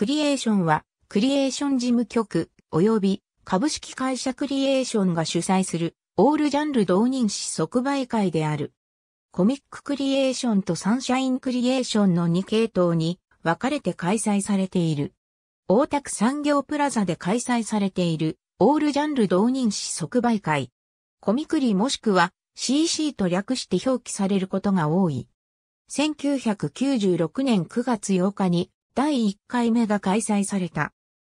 クリエーションは、クリエーション事務局、及び株式会社クリエーションが主催する、オールジャンル同人誌即売会である。コミッククリエーションとサンシャインクリエーションの2系統に分かれて開催されている。大田区産業プラザで開催されている、オールジャンル同人誌即売会。コミクリもしくは CC と略して表記されることが多い。1996年9月8日に第1回目が開催された。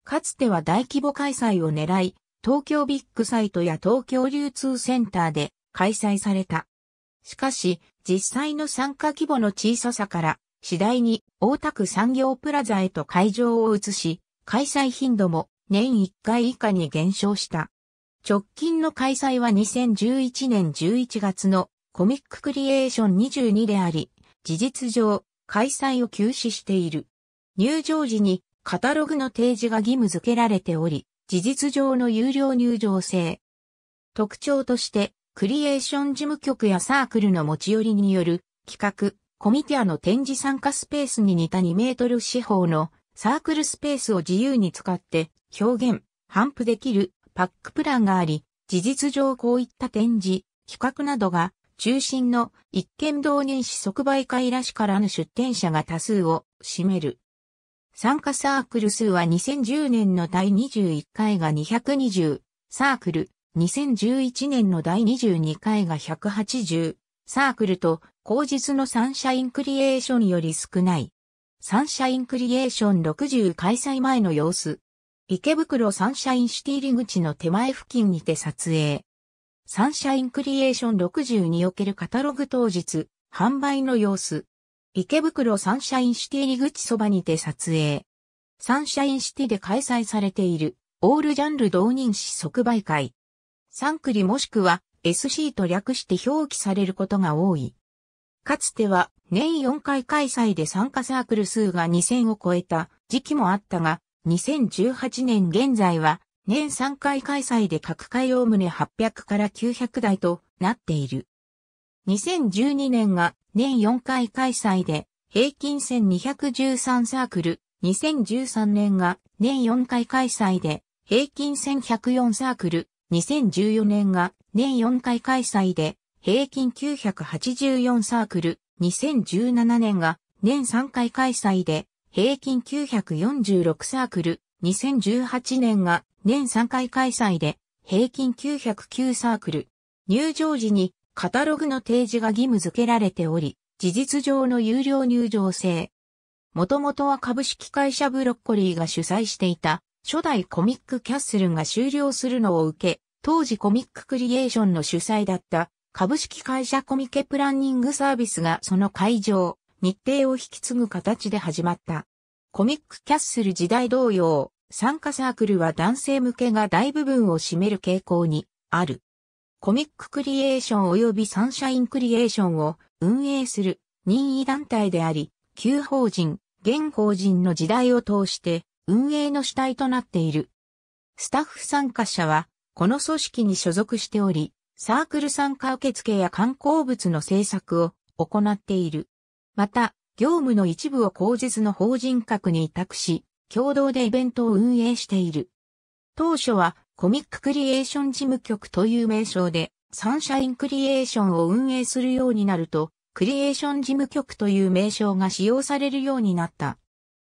かつては大規模開催を狙い、東京ビッグサイトや東京流通センターで開催された。しかし、実際の参加規模の小ささから、次第に大田区産業プラザへと会場を移し、開催頻度も年1回以下に減少した。直近の開催は2011年11月のコミッククリエーション22であり、事実上開催を休止している。入場時にカタログの提示が義務付けられており、事実上の有料入場制。特徴として、クリエーション事務局やサークルの持ち寄りによる企画、コミティアの展示参加スペースに似た2メートル四方のサークルスペースを自由に使って表現、反布できるパックプランがあり、事実上こういった展示、企画などが中心の一見導入し即売会らしからぬ出展者が多数を占める。参加サークル数は2010年の第21回が220サークル、2011年の第22回が180サークルと、後日のサンシャインクリエーションより少ない。サンシャインクリエーション60開催前の様子。池袋サンシャインシティ入り口の手前付近にて撮影。サンシャインクリエーション60におけるカタログ当日、販売の様子。池袋サンシャインシティ入口そばにて撮影。サンシャインシティで開催されている、オールジャンル同人誌即売会。サンクリもしくは SC と略して表記されることが多い。かつては年4回開催で参加サークル数が2000を超えた時期もあったが、2018年現在は年3回開催で各会おおむね800から900台となっている。2012年が年4回開催で、平均1213サークル、2013年が年4回開催で、平均1104サークル、2014年が年4回開催で、平均984サークル、2017年が年3回開催で、平均946サークル、2018年が年3回開催で、平均909サークル。入場時にカタログの提示が義務付けられており、事実上の有料入場制。もともとは株式会社ブロッコリーが主催していた初代コミックキャッスルが終了するのを受け、当時コミッククリエーションの主催だった株式会社コミケプランニングサービスがその会場、日程を引き継ぐ形で始まった。コミックキャッスル時代同様、参加サークルは男性向けが大部分を占める傾向にある。コミッククリエーション及びサンシャインクリエーションを運営する任意団体であり、旧法人、現法人の時代を通して運営の主体となっている。スタッフ参加者は、この組織に所属しており、サークル参加受付や観光物の制作を行っている。また、業務の一部を口実の法人格に委託し、共同でイベントを運営している。当初はコミッククリエーション事務局という名称で、サンシャインクリエーションを運営するようになると、クリエーション事務局という名称が使用されるようになった。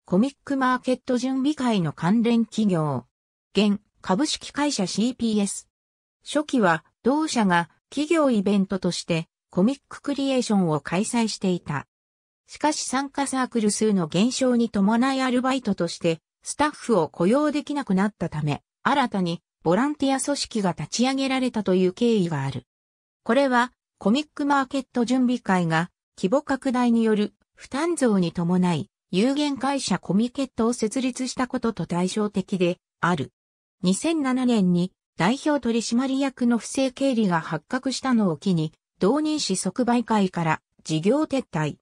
コミックマーケット準備会の関連企業。現、株式会社 CPS。初期は、同社が企業イベントとしてコミッククリエーションを開催していた。しかし参加サークル数の減少に伴いアルバイトとして、スタッフを雇用できなくなったため、新たにボランティア組織が立ち上げられたという経緯がある。これは、コミックマーケット準備会が、規模拡大による負担増に伴い、有限会社コミケットを設立したことと対照的である。2007年に代表取締役の不正経理が発覚したのを機に、同人誌即売会から事業撤退。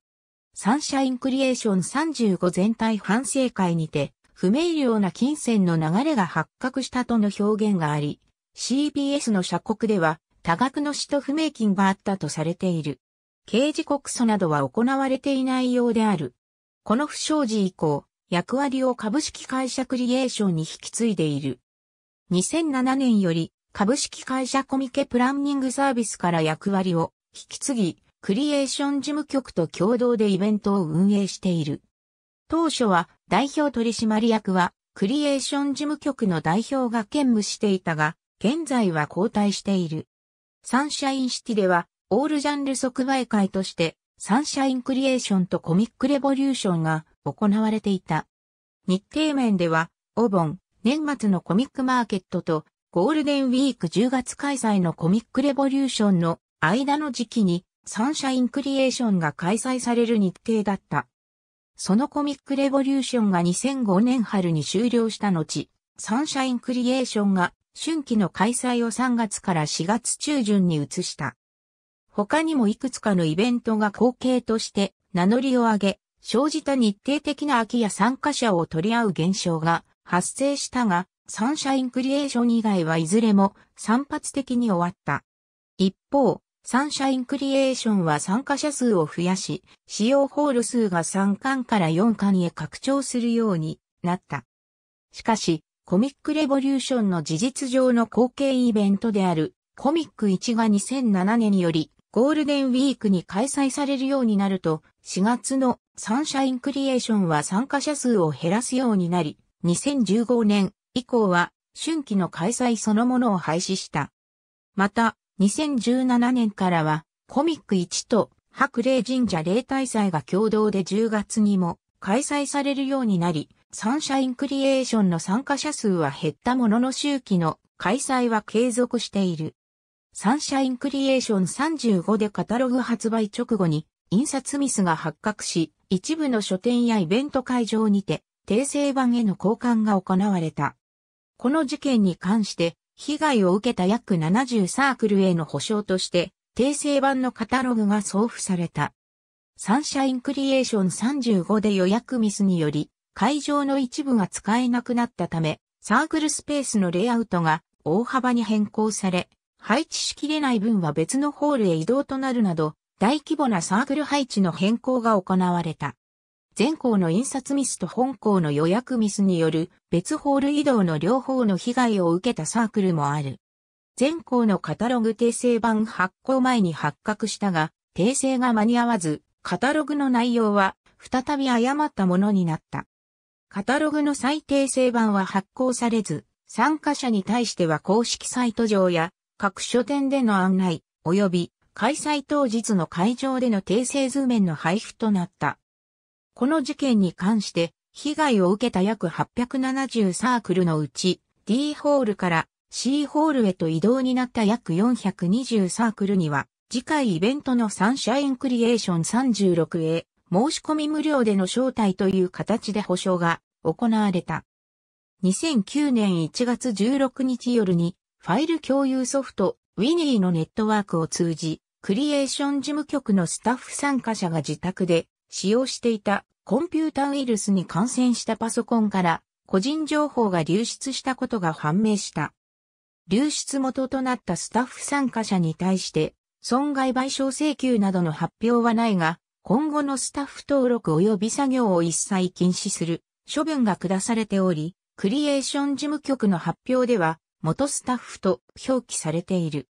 サンシャインクリエーション35全体反省会にて、不明瞭な金銭の流れが発覚したとの表現があり、CBS の社国では多額の使途不明金があったとされている。刑事告訴などは行われていないようである。この不祥事以降、役割を株式会社クリエーションに引き継いでいる。2007年より株式会社コミケプランニングサービスから役割を引き継ぎ、クリエーション事務局と共同でイベントを運営している。当初は代表取締役はクリエーション事務局の代表が兼務していたが、現在は交代している。サンシャインシティでは、オールジャンル即売会として、サンシャインクリエーションとコミックレボリューションが行われていた。日程面では、お盆、年末のコミックマーケットと、ゴールデンウィーク10月開催のコミックレボリューションの間の時期に、サンシャインクリエーションが開催される日程だった。そのコミックレボリューションが2005年春に終了した後、サンシャインクリエーションが春季の開催を3月から4月中旬に移した。他にもいくつかのイベントが後継として名乗りを上げ、生じた日程的な空きや参加者を取り合う現象が発生したが、サンシャインクリエーション以外はいずれも散発的に終わった。一方、サンシャインクリエーションは参加者数を増やし、使用ホール数が3巻から4巻へ拡張するようになった。しかし、コミックレボリューションの事実上の後継イベントであるコミック1が2007年によりゴールデンウィークに開催されるようになると4月のサンシャインクリエーションは参加者数を減らすようになり2015年以降は春季の開催そのものを廃止した。また2017年からはコミック1と白霊神社霊大祭が共同で10月にも開催されるようになり、サンシャインクリエーションの参加者数は減ったものの周期の開催は継続している。サンシャインクリエーション35でカタログ発売直後に印刷ミスが発覚し、一部の書店やイベント会場にて訂正版への交換が行われた。この事件に関して被害を受けた約70サークルへの保証として、訂正版のカタログが送付された。サンシャインクリエーション35で予約ミスにより、会場の一部が使えなくなったため、サークルスペースのレイアウトが大幅に変更され、配置しきれない分は別のホールへ移動となるなど、大規模なサークル配置の変更が行われた。全校の印刷ミスと本校の予約ミスによる別ホール移動の両方の被害を受けたサークルもある。全校のカタログ訂正版発行前に発覚したが、訂正が間に合わず、カタログの内容は再び誤ったものになった。カタログの再訂正版は発行されず、参加者に対しては公式サイト上や各書店での案内、及び開催当日の会場での訂正図面の配布となった。この事件に関して、被害を受けた約870サークルのうち、D ホールから C ホールへと移動になった約420サークルには、次回イベントのサンシャインクリエーション36へ、申し込み無料での招待という形で保証が行われた。2009年1月16日夜に、ファイル共有ソフト、ウィニーのネットワークを通じ、クリエーション事務局のスタッフ参加者が自宅で使用していたコンピュータウイルスに感染したパソコンから個人情報が流出したことが判明した。流出元となったスタッフ参加者に対して損害賠償請求などの発表はないが、今後のスタッフ登録及び作業を一切禁止する処分が下されており、クリエーション事務局の発表では元スタッフと表記されている。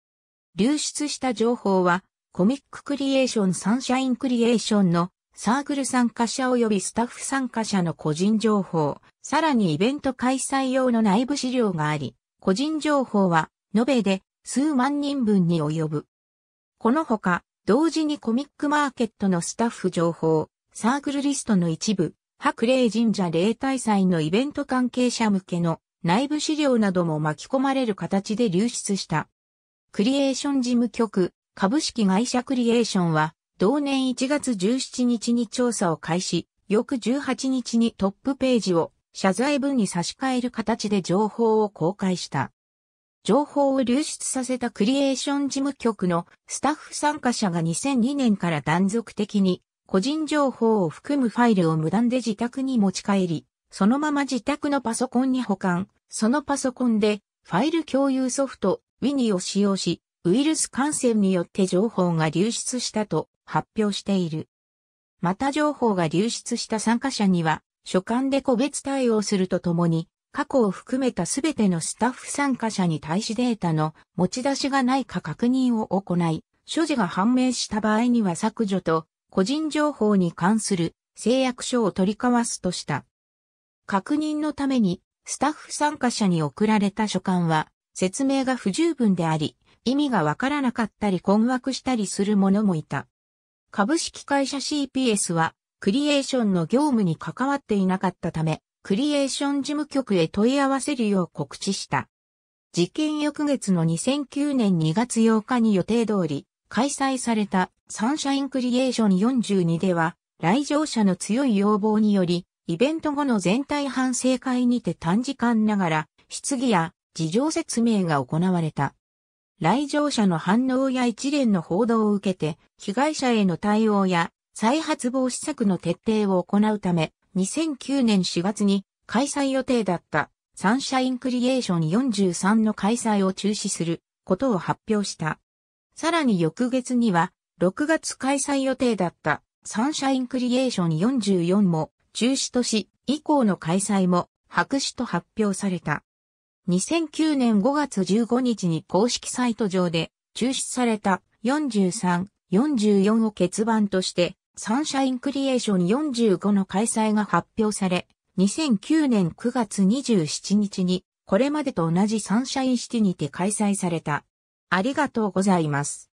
流出した情報はコミッククリエーションサンシャインクリエーションのサークル参加者及びスタッフ参加者の個人情報、さらにイベント開催用の内部資料があり、個人情報は、延べで数万人分に及ぶ。このほか、同時にコミックマーケットのスタッフ情報、サークルリストの一部、白霊神社霊大祭のイベント関係者向けの内部資料なども巻き込まれる形で流出した。クリエーション事務局、株式会社クリエーションは、同年1月17日に調査を開始、翌18日にトップページを謝罪文に差し替える形で情報を公開した。情報を流出させたクリエーション事務局のスタッフ参加者が2002年から断続的に個人情報を含むファイルを無断で自宅に持ち帰り、そのまま自宅のパソコンに保管、そのパソコンでファイル共有ソフト Winnie を使用し、ウイルス感染によって情報が流出したと発表している。また情報が流出した参加者には、所管で個別対応するとともに、過去を含めたすべてのスタッフ参加者に対しデータの持ち出しがないか確認を行い、所持が判明した場合には削除と、個人情報に関する誓約書を取り交わすとした。確認のために、スタッフ参加者に送られた書簡は、説明が不十分であり、意味がわからなかったり困惑したりする者もいた。株式会社 CPS は、クリエーションの業務に関わっていなかったため、クリエーション事務局へ問い合わせるよう告知した。事件翌月の2009年2月8日に予定通り、開催されたサンシャインクリエーション42では、来場者の強い要望により、イベント後の全体反省会にて短時間ながら、質疑や事情説明が行われた。来場者の反応や一連の報道を受けて、被害者への対応や再発防止策の徹底を行うため、2009年4月に開催予定だったサンシャインクリエーション43の開催を中止することを発表した。さらに翌月には6月開催予定だったサンシャインクリエーション44も中止とし以降の開催も白紙と発表された。2009年5月15日に公式サイト上で中止された43、44を欠番としてサンシャインクリエーション45の開催が発表され、2009年9月27日にこれまでと同じサンシャインシティにて開催された。ありがとうございます。